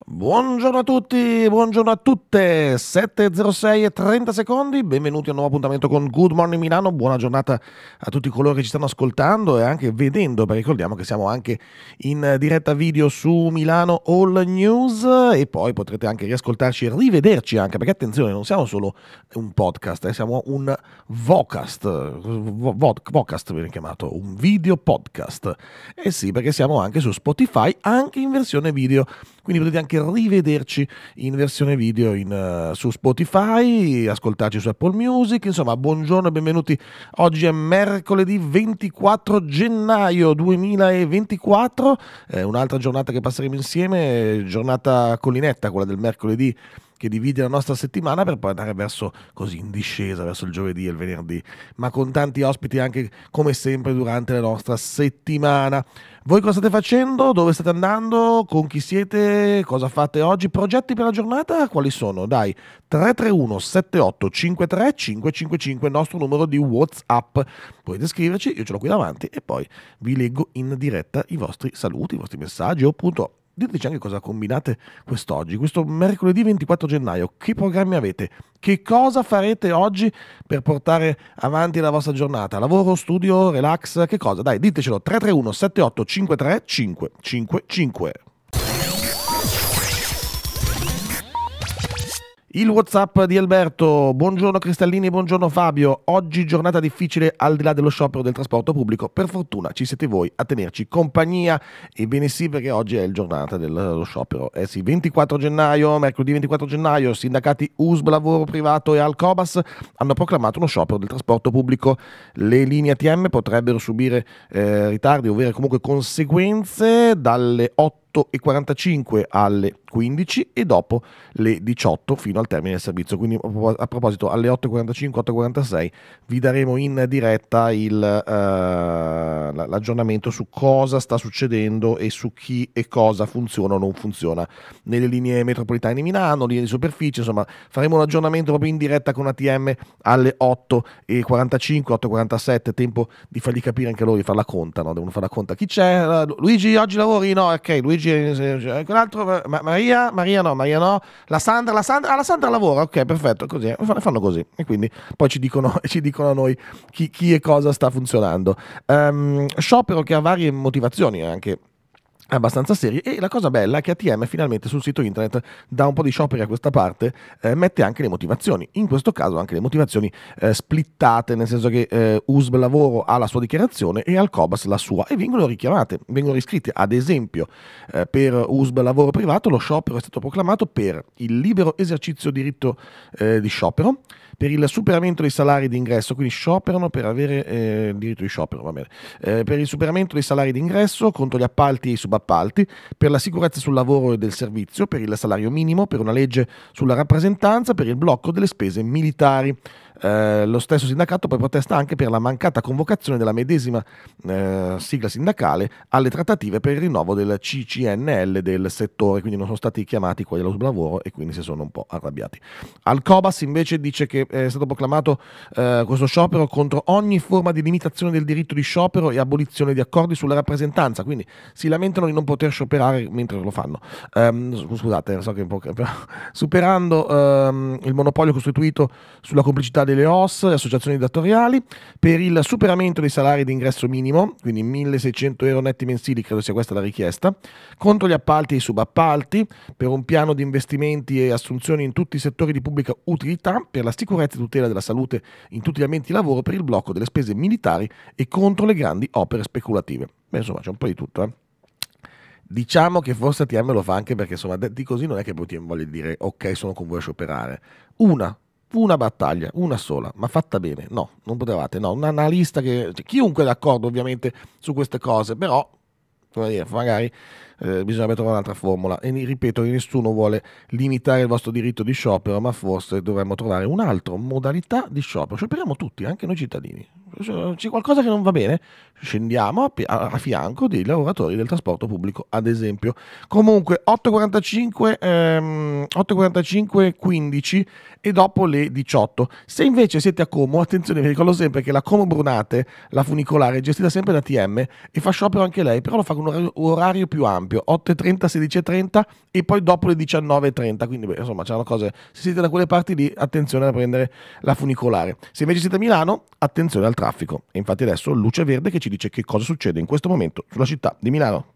Buongiorno a tutti, buongiorno a tutte, 7.06 e 30 secondi, benvenuti a un nuovo appuntamento con Good Morning Milano, buona giornata a tutti coloro che ci stanno ascoltando e anche vedendo, perché ricordiamo che siamo anche in diretta video su Milano All News e poi potrete anche riascoltarci e rivederci anche, perché attenzione, non siamo solo un podcast, eh, siamo un vocast, vocast viene chiamato, un video podcast, eh sì, perché siamo anche su Spotify, anche in versione video quindi potete anche rivederci in versione video in, uh, su Spotify, ascoltarci su Apple Music, insomma buongiorno e benvenuti, oggi è mercoledì 24 gennaio 2024, eh, un'altra giornata che passeremo insieme, giornata collinetta, quella del mercoledì che divide la nostra settimana per poi andare verso così in discesa, verso il giovedì e il venerdì, ma con tanti ospiti anche come sempre durante la nostra settimana. Voi cosa state facendo? Dove state andando? Con chi siete? Cosa fate oggi? Progetti per la giornata? Quali sono? Dai, 331 78 53 555 il nostro numero di WhatsApp. Potete scriverci, io ce l'ho qui davanti e poi vi leggo in diretta i vostri saluti, i vostri messaggi o appunto Diteci anche cosa combinate quest'oggi, questo mercoledì 24 gennaio, che programmi avete, che cosa farete oggi per portare avanti la vostra giornata, lavoro, studio, relax, che cosa? Dai, ditecelo 331 78 53 555. Il WhatsApp di Alberto, buongiorno Cristallini, buongiorno Fabio. Oggi giornata difficile al di là dello sciopero del trasporto pubblico. Per fortuna ci siete voi a tenerci compagnia. Ebbene sì, perché oggi è il giornata dello sciopero. Eh sì, 24 gennaio, mercoledì 24 gennaio, sindacati USB Lavoro Privato e Alcobas hanno proclamato uno sciopero del trasporto pubblico. Le linee ATM potrebbero subire eh, ritardi, ovvero comunque conseguenze dalle 8 8.45 alle 15 e dopo le 18 fino al termine del servizio. Quindi a proposito alle 8.45, 8.46 vi daremo in diretta il, uh, l'aggiornamento su cosa sta succedendo e su chi e cosa funziona o non funziona nelle linee metropolitane di Milano, linee di superficie, insomma faremo un aggiornamento proprio in diretta con ATM alle 8.45, 8.47, tempo di fargli capire anche loro di far la conta, no? devono fare la conta chi c'è, Luigi oggi lavori? No, ok, Luigi Luigi, eh, eh, quell'altro, Maria, Maria no, Maria no, la Sandra, la Sandra, ah, la Sandra lavora, ok, perfetto, così, eh, fanno così. E quindi poi ci dicono, ci dicono a noi chi, chi, e cosa sta funzionando. Um, sciopero che ha varie motivazioni anche abbastanza serie e la cosa bella è che ATM finalmente sul sito internet da un po' di scioperi a questa parte eh, mette anche le motivazioni in questo caso anche le motivazioni eh, splittate nel senso che eh, USB Lavoro ha la sua dichiarazione e Alcobas la sua e vengono richiamate vengono riscritte ad esempio eh, per USB Lavoro privato lo sciopero è stato proclamato per il libero esercizio diritto eh, di sciopero per il superamento dei salari d'ingresso, quindi scioperano per avere eh, il diritto di sciopero, va bene, eh, per il superamento dei salari d'ingresso contro gli appalti e i subappalti, per la sicurezza sul lavoro e del servizio, per il salario minimo, per una legge sulla rappresentanza, per il blocco delle spese militari. Eh, lo stesso sindacato poi protesta anche per la mancata convocazione della medesima eh, sigla sindacale alle trattative per il rinnovo del CCNL del settore, quindi non sono stati chiamati quelli allo lavoro e quindi si sono un po' arrabbiati. Alcobas invece dice che è stato proclamato eh, questo sciopero contro ogni forma di limitazione del diritto di sciopero e abolizione di accordi sulla rappresentanza, quindi si lamentano di non poter scioperare mentre lo fanno. Um, scusate, so che un po' superando um, il monopolio costituito sulla complicità delle OS e associazioni datoriali, per il superamento dei salari di ingresso minimo, quindi 1600 euro netti mensili, credo sia questa la richiesta, contro gli appalti e i subappalti, per un piano di investimenti e assunzioni in tutti i settori di pubblica utilità, per la sicurezza e tutela della salute in tutti gli ambienti di lavoro, per il blocco delle spese militari e contro le grandi opere speculative. Beh, insomma, c'è un po' di tutto, eh diciamo che forse TM lo fa anche perché insomma di così non è che poi TM voglia dire ok sono con voi a scioperare una una battaglia, una sola, ma fatta bene. No, non potevate, no, un analista che... Cioè, chiunque è d'accordo ovviamente su queste cose, però, come dire, magari eh, bisognerebbe trovare un'altra formula. E ripeto che nessuno vuole limitare il vostro diritto di sciopero, ma forse dovremmo trovare un'altra modalità di sciopero. Scioperiamo tutti, anche noi cittadini c'è qualcosa che non va bene, scendiamo a, a, a, fianco dei lavoratori del trasporto pubblico, ad esempio. Comunque 8.45, ehm, 8.45, 15 e dopo le 18. Se invece siete a Como, attenzione, vi ricordo sempre che la Como Brunate, la funicolare, è gestita sempre da TM e fa sciopero anche lei, però lo fa con un orario, orario più ampio, 8.30, 16.30 e poi dopo le 19.30. Quindi beh, insomma, una cosa, Se siete da quelle parti lì, attenzione a prendere la funicolare. Se invece siete a Milano, attenzione al traffico. E infatti adesso luce verde che ci dice che cosa succede in questo momento sulla città di Milano.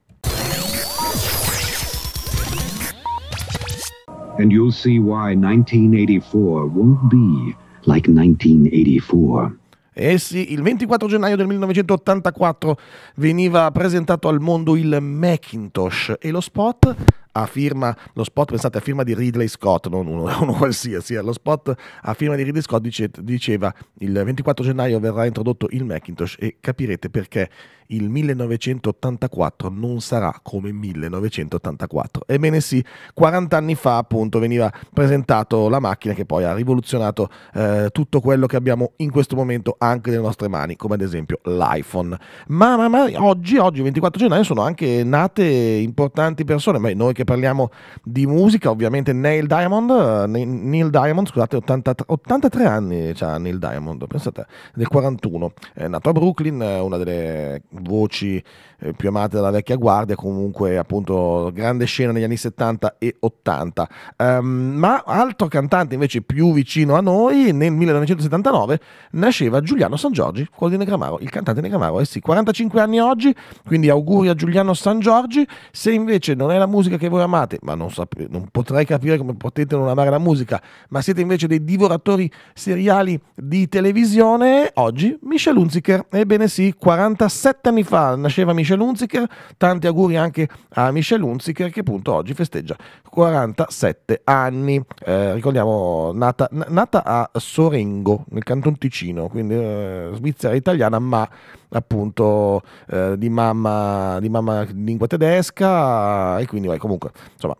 And you'll see why 1984 won't be like 1984. Eh sì, il 24 gennaio del 1984 veniva presentato al mondo il Macintosh e lo spot a firma, lo spot pensate a firma di Ridley Scott, non uno, uno qualsiasi, eh. lo spot a firma di Ridley Scott dice, diceva il 24 gennaio verrà introdotto il Macintosh e capirete perché il 1984 non sarà come 1984. Ebbene sì, 40 anni fa appunto veniva presentato la macchina che poi ha rivoluzionato eh, tutto quello che abbiamo in questo momento anche nelle nostre mani, come ad esempio l'iPhone. Ma, ma, ma oggi, oggi 24 gennaio, sono anche nate importanti persone, ma noi che parliamo di musica, ovviamente Neil Diamond, eh, Neil Diamond scusate, 80, 83 anni ha Neil Diamond, pensate, nel 41, è nato a Brooklyn, eh, una delle voci eh, più amate dalla vecchia guardia, comunque appunto grande scena negli anni 70 e 80. Um, ehm, ma altro cantante invece più vicino a noi, nel 1979 nasceva Giuliano San Giorgi, quello di Negramaro, il cantante Negramaro, eh sì, 45 anni oggi, quindi auguri a Giuliano San Giorgi, se invece non è la musica che voi amate, ma non, sap- non potrei capire come potete non amare la musica, ma siete invece dei divoratori seriali di televisione, oggi Michel Unziker, ebbene sì, 47 anni fa nasceva Michel Hunziker, tanti auguri anche a Michel Hunziker che appunto oggi festeggia 47 anni, eh, ricordiamo nata, nata, a Sorengo nel Canton Ticino, quindi eh, Svizzera italiana ma appunto eh, di, mamma, di mamma lingua tedesca e quindi vai, comunque insomma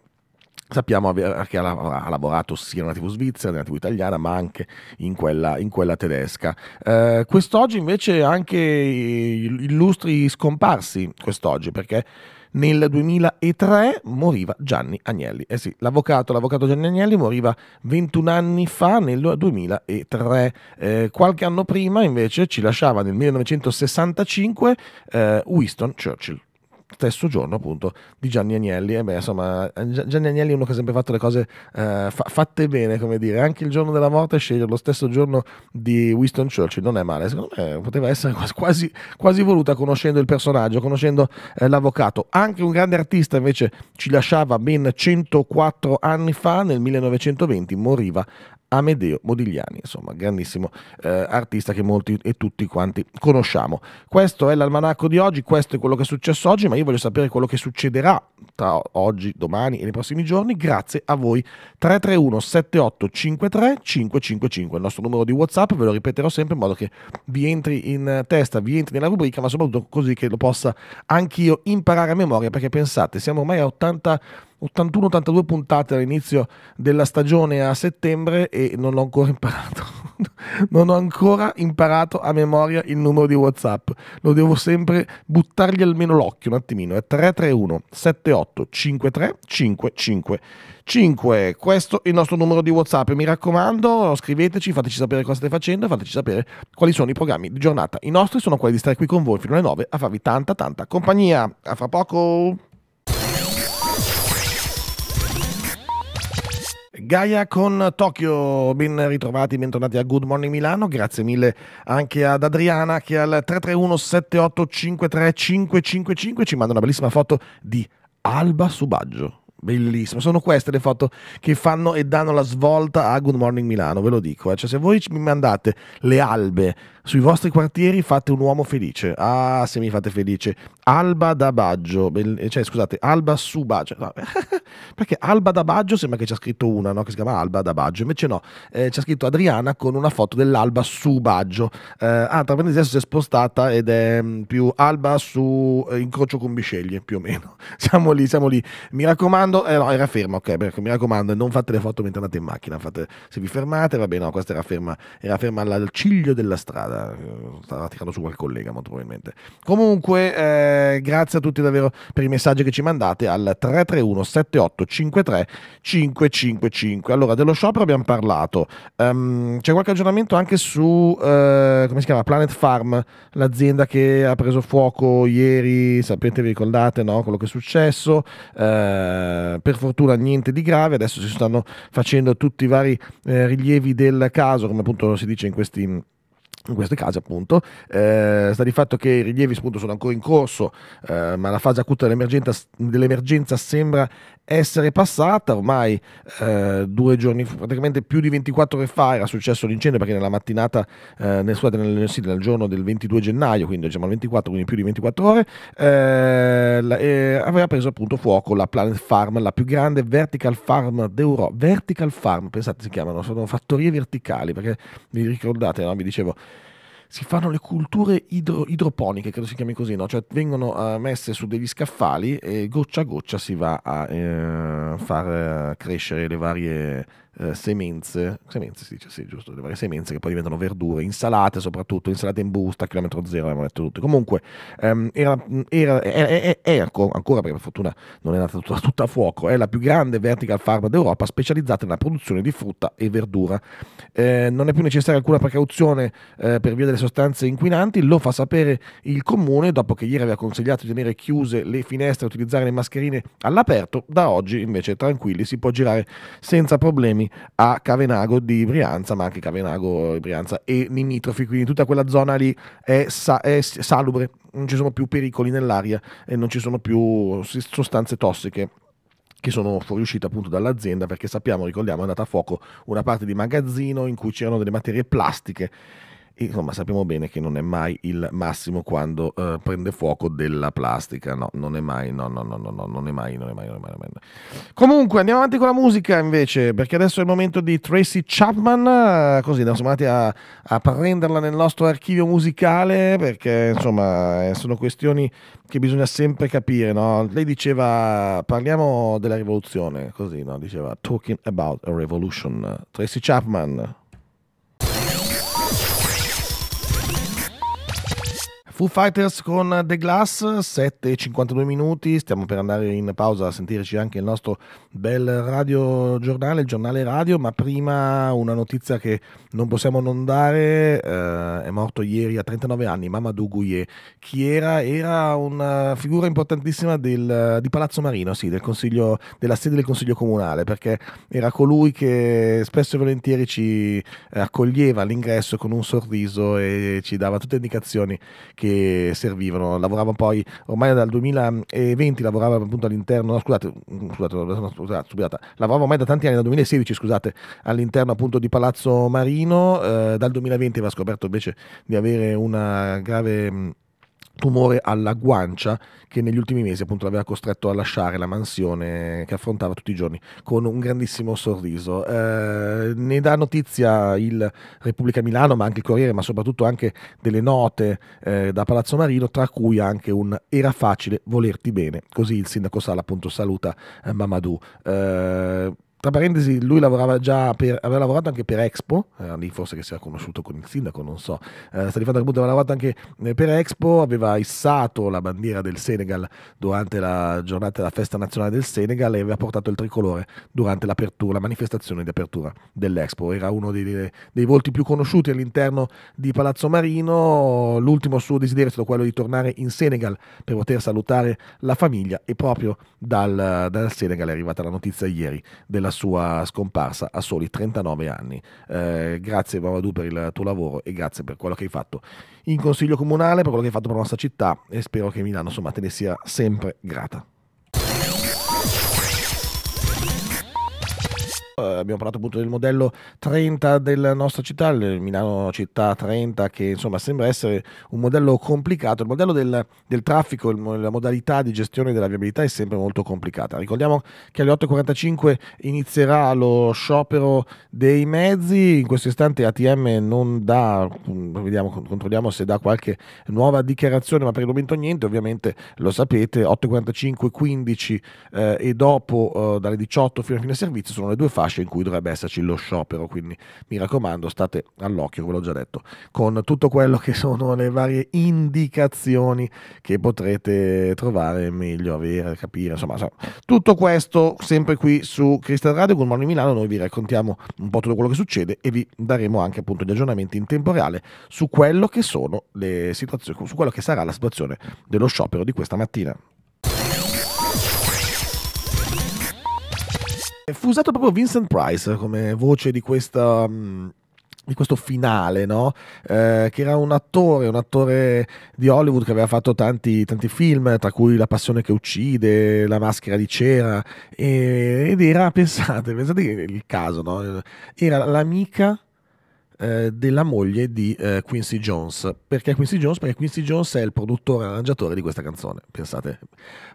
Sappiamo che ha, lavorato sia nella TV svizzera, nella TV italiana, ma anche in quella, in quella tedesca. Eh, quest'oggi invece anche illustri scomparsi, quest'oggi, perché nel 2003 moriva Gianni Agnelli. Eh sì, l'avvocato, l'avvocato Gianni Agnelli moriva 21 anni fa, nel 2003. Eh, qualche anno prima invece ci lasciava nel 1965 eh, Winston Churchill stesso giorno appunto di Gianni Agnelli e eh beh insomma Gianni Agnelli è uno che ha sempre fatto le cose eh, fa- fatte bene come dire anche il giorno della morte scegliere lo stesso giorno di Winston Churchill non è male secondo me poteva essere quasi, quasi voluta conoscendo il personaggio conoscendo eh, l'avvocato anche un grande artista invece ci lasciava ben 104 anni fa nel 1920 moriva Amedeo Modigliani, insomma, grandissimo eh, artista che molti e tutti quanti conosciamo. Questo è l'almanacco di oggi, questo è quello che è successo oggi, ma io voglio sapere quello che succederà tra oggi, domani e nei prossimi giorni, grazie a voi. 331 7853 555, il nostro numero di WhatsApp, ve lo ripeterò sempre in modo che vi entri in testa, vi entri nella rubrica, ma soprattutto così che lo possa anch'io imparare a memoria, perché pensate, siamo ormai a 80 81-82 puntate all'inizio della stagione a settembre e non ho ancora imparato. non ho ancora imparato a memoria il numero di WhatsApp. Lo devo sempre buttargli almeno l'occhio un attimino. È 331 78 53 555. 5. Questo è il nostro numero di WhatsApp. Mi raccomando, scriveteci, fateci sapere cosa state facendo e fateci sapere quali sono i programmi di giornata. I nostri sono quelli di stare qui con voi fino alle 9 a farvi tanta, tanta compagnia. A fra poco. Gaia con Tokyo, ben ritrovati, bentornati a Good Morning Milano, grazie mille anche ad Adriana che al 331 7853 555 ci manda una bellissima foto di Alba Subaggio. Bellissimo, sono queste le foto che fanno e danno la svolta a Good Morning Milano, ve lo dico. Eh. Cioè, se voi mi mandate le albe sui vostri quartieri fate un uomo felice. Ah, se mi fate felice. Alba da Baggio, cioè scusate, Alba su Baggio. No. Perché Alba da Baggio sembra che c'è scritto una, no? Che si chiama Alba da Baggio. Invece no, eh, c'è scritto Adriana con una foto dell'Alba su Baggio. Eh, ah, tra parentesi adesso si è spostata ed è mm, più Alba su eh, incrocio con Bisceglie, più o meno. Siamo lì, siamo lì. Mi raccomando, eh, no, era ferma, ok, perché mi raccomando, non fate le foto mentre andate in macchina, fate, se vi fermate, va bene, no, questa era ferma, era ferma al ciglio della strada strada, stava tirando su qualche collega molto probabilmente. Comunque, eh, grazie a tutti davvero per i messaggi che ci mandate al 331 7853 555. Allora, dello sciopero abbiamo parlato, um, c'è qualche aggiornamento anche su, uh, come si chiama, Planet Farm, l'azienda che ha preso fuoco ieri, sapete, vi ricordate no? quello che è successo, uh, per fortuna niente di grave, adesso si stanno facendo tutti i vari eh, rilievi del caso, come appunto si dice in questi in questi casi appunto eh, sta di fatto che i rilievi appunto, sono ancora in corso eh, ma la fase acuta dell'emergenza, dell'emergenza sembra essere passata ormai eh, due giorni praticamente più di 24 ore fa era successo l'incendio perché nella mattinata eh, nel, scusate, nel, sì, nel giorno del 22 gennaio quindi diciamo il 24 quindi più di 24 ore eh, la, eh, aveva preso appunto fuoco la Planet Farm la più grande vertical farm d'Europa vertical farm pensate si chiamano sono fattorie verticali perché vi ricordate no? vi dicevo si fanno le culture idro, idroponiche, credo si chiami così, no? cioè vengono eh, messe su degli scaffali e goccia a goccia si va a eh, far eh, crescere le varie eh, semenze, semenze si dice, sì, giusto, le varie semenze che poi diventano verdure, insalate soprattutto, insalate in busta, chilometro zero, abbiamo detto tutti. Comunque, ehm, era, era, era, ancora perché per fortuna non è nata tutta, tutta, a fuoco, è la più grande vertical farm d'Europa specializzata nella produzione di frutta e verdura. Eh, non è più necessaria alcuna precauzione eh, per via delle sostanze inquinanti, lo fa sapere il comune dopo che ieri aveva consigliato di tenere chiuse le finestre e utilizzare le mascherine all'aperto, da oggi invece tranquilli si può girare senza problemi anni a Cavenago di Brianza, ma anche Cavenago di Brianza e Nimitrofi, quindi tutta quella zona lì è, sa è salubre, non ci sono più pericoli nell'aria e non ci sono più sostanze tossiche che sono fuoriuscite appunto dall'azienda perché sappiamo, ricordiamo, è andata a fuoco una parte di magazzino in cui c'erano delle materie plastiche insomma sappiamo bene che non è mai il massimo quando eh, prende fuoco della plastica, no, non è mai, no, no, no, no, no non è mai, non è mai, non è mai, non è mai. Comunque andiamo avanti con la musica invece, perché adesso è il momento di Tracy Chapman, così siamo andati a, a, prenderla nel nostro archivio musicale, perché insomma eh, sono questioni che bisogna sempre capire, no? Lei diceva, parliamo della rivoluzione, così, no? Diceva, talking about a revolution, Tracy Chapman. Foo Fighters con The Glass, 7 e 52 minuti, stiamo per andare in pausa a sentirci anche il nostro bel radio giornale, il giornale radio, ma prima una notizia che non possiamo non dare, eh, è morto ieri a 39 anni Mamadou Gouye, chi era? Era una figura importantissima del, di Palazzo Marino, sì, del della sede del Consiglio Comunale, perché era colui che spesso e volentieri ci accoglieva all'ingresso con un sorriso e ci dava tutte le indicazioni Che che servivano. Lavorava poi, ormai dal 2020 lavorava appunto all'interno, no, scusate, mm, scusate, scusate, ah, scusate, lavorava ormai da tanti anni, dal 2016 scusate, all'interno appunto di Palazzo Marino, eh, dal 2020 aveva scoperto invece di avere una grave mm, tumore alla guancia che negli ultimi mesi appunto l'aveva costretto a lasciare la mansione che affrontava tutti i giorni con un grandissimo sorriso. Eh, ne dà notizia il Repubblica Milano, ma anche il Corriere, ma soprattutto anche delle note eh, da Palazzo Marino, tra cui anche un era facile volerti bene. Così il sindaco Sala appunto saluta eh, Mamadou. Eh, tra parentesi, lui lavorava già per, aveva lavorato anche per Expo, eh, lì forse che si era conosciuto con il sindaco, non so. Eh, Stanifato Arbut aveva lavorato anche eh, per Expo, aveva issato la bandiera del Senegal durante la giornata della festa nazionale del Senegal e aveva portato il tricolore durante l'apertura, la manifestazione di apertura dell'Expo. Era uno dei, dei volti più conosciuti all'interno di Palazzo Marino. L'ultimo suo desiderio è stato quello di tornare in Senegal per poter salutare la famiglia e proprio dal, dal Senegal è arrivata la notizia ieri della sua scomparsa a soli 39 anni. Eh, grazie Mamadou per il tuo lavoro e grazie per quello che hai fatto in Consiglio Comunale, per quello che hai fatto per la nostra città e spero che Milano insomma, te ne sia sempre grata. eh, abbiamo parlato appunto del modello 30 della nostra città, il Milano Città 30, che insomma sembra essere un modello complicato. Il modello del, del traffico, il, la modalità di gestione della viabilità è sempre molto complicata. Ricordiamo che alle 8.45 inizierà lo sciopero dei mezzi. In questo istante ATM non dà, mm, vediamo, controlliamo se dà qualche nuova dichiarazione, ma per il momento niente. Ovviamente lo sapete, 8.45, 15 eh, e dopo eh, dalle 18 fino a fine servizio sono le due fasi fascia in cui dovrebbe esserci lo sciopero, quindi mi raccomando state all'occhio, ve l'ho già detto, con tutto quello che sono le varie indicazioni che potrete trovare, meglio avere, capire, insomma, insomma tutto questo sempre qui su Crystal Radio, Good Morning Milano, noi vi raccontiamo un po' tutto quello che succede e vi daremo anche appunto gli aggiornamenti in tempo reale su quello che sono le situazioni, su quello che sarà la situazione dello sciopero di questa mattina. Eh, fu usato proprio Vincent Price come voce di questa... Mm, di questo finale, no? eh, che era un attore, un attore di Hollywood che aveva fatto tanti, tanti film, tra cui La passione che uccide, La maschera di cera, e, ed era, pensate, pensate il caso, no? era l'amica eh, della moglie di eh, Quincy Jones. Perché Quincy Jones? Perché Quincy Jones è il produttore e arrangiatore di questa canzone. Pensate,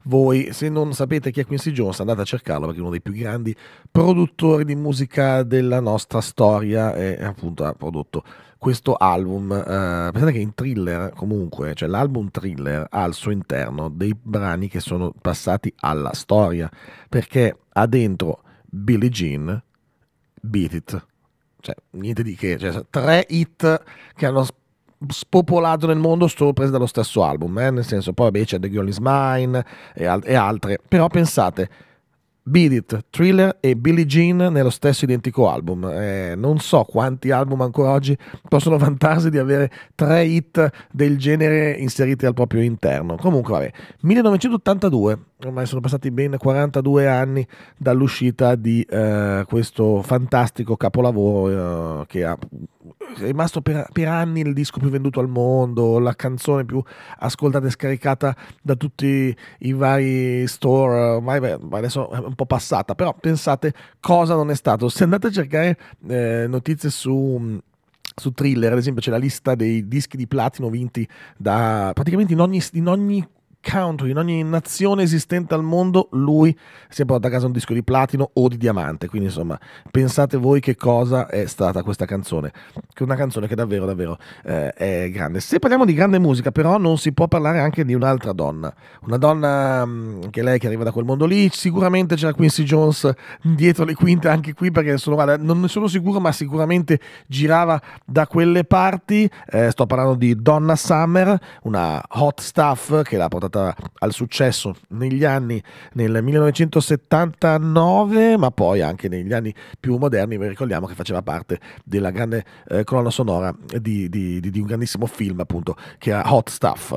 voi se non sapete chi è Quincy Jones andate a cercarlo perché è uno dei più grandi produttori di musica della nostra storia e appunto ha prodotto questo album. Eh, pensate che in thriller, comunque, cioè l'album thriller ha al suo interno dei brani che sono passati alla storia perché ha dentro Billie Jean, Beat It cioè, niente di che, cioè, tre hit che hanno spopolato nel mondo sono prese dallo stesso album, eh? nel senso poi vabbè c'è The Girl Is Mine e, al- e altre, però pensate, Beat It, Thriller e Billie Jean nello stesso identico album. Eh, non so quanti album ancora oggi possono vantarsi di avere tre hit del genere inseriti al proprio interno. Comunque, vabbè, 1982 ormai sono passati ben 42 anni dall'uscita di eh, questo fantastico capolavoro eh, che ha, è rimasto per, per, anni il disco più venduto al mondo, la canzone più ascoltata e scaricata da tutti i vari store, ormai adesso è un po' passata, però pensate cosa non è stato. Se andate a cercare eh, notizie su su thriller, ad esempio, c'è la lista dei dischi di platino vinti da praticamente in ogni, in ogni country, in ogni nazione esistente al mondo, lui si è portato a casa un disco di platino o di diamante. Quindi, insomma, pensate voi che cosa è stata questa canzone. Che è una canzone che davvero, davvero eh, è grande. Se parliamo di grande musica, però, non si può parlare anche di un'altra donna. Una donna mm, che lei che arriva da quel mondo lì. Sicuramente c'era Quincy Jones dietro le quinte, anche qui, perché sono, guarda, non ne sono sicuro, ma sicuramente girava da quelle parti. Eh, sto parlando di Donna Summer, una hot stuff che l'ha portata portata al successo negli anni nel 1979, ma poi anche negli anni più moderni, vi ricordiamo che faceva parte della grande eh, colonna sonora di, di, di, di un grandissimo film, appunto, che era Hot Stuff.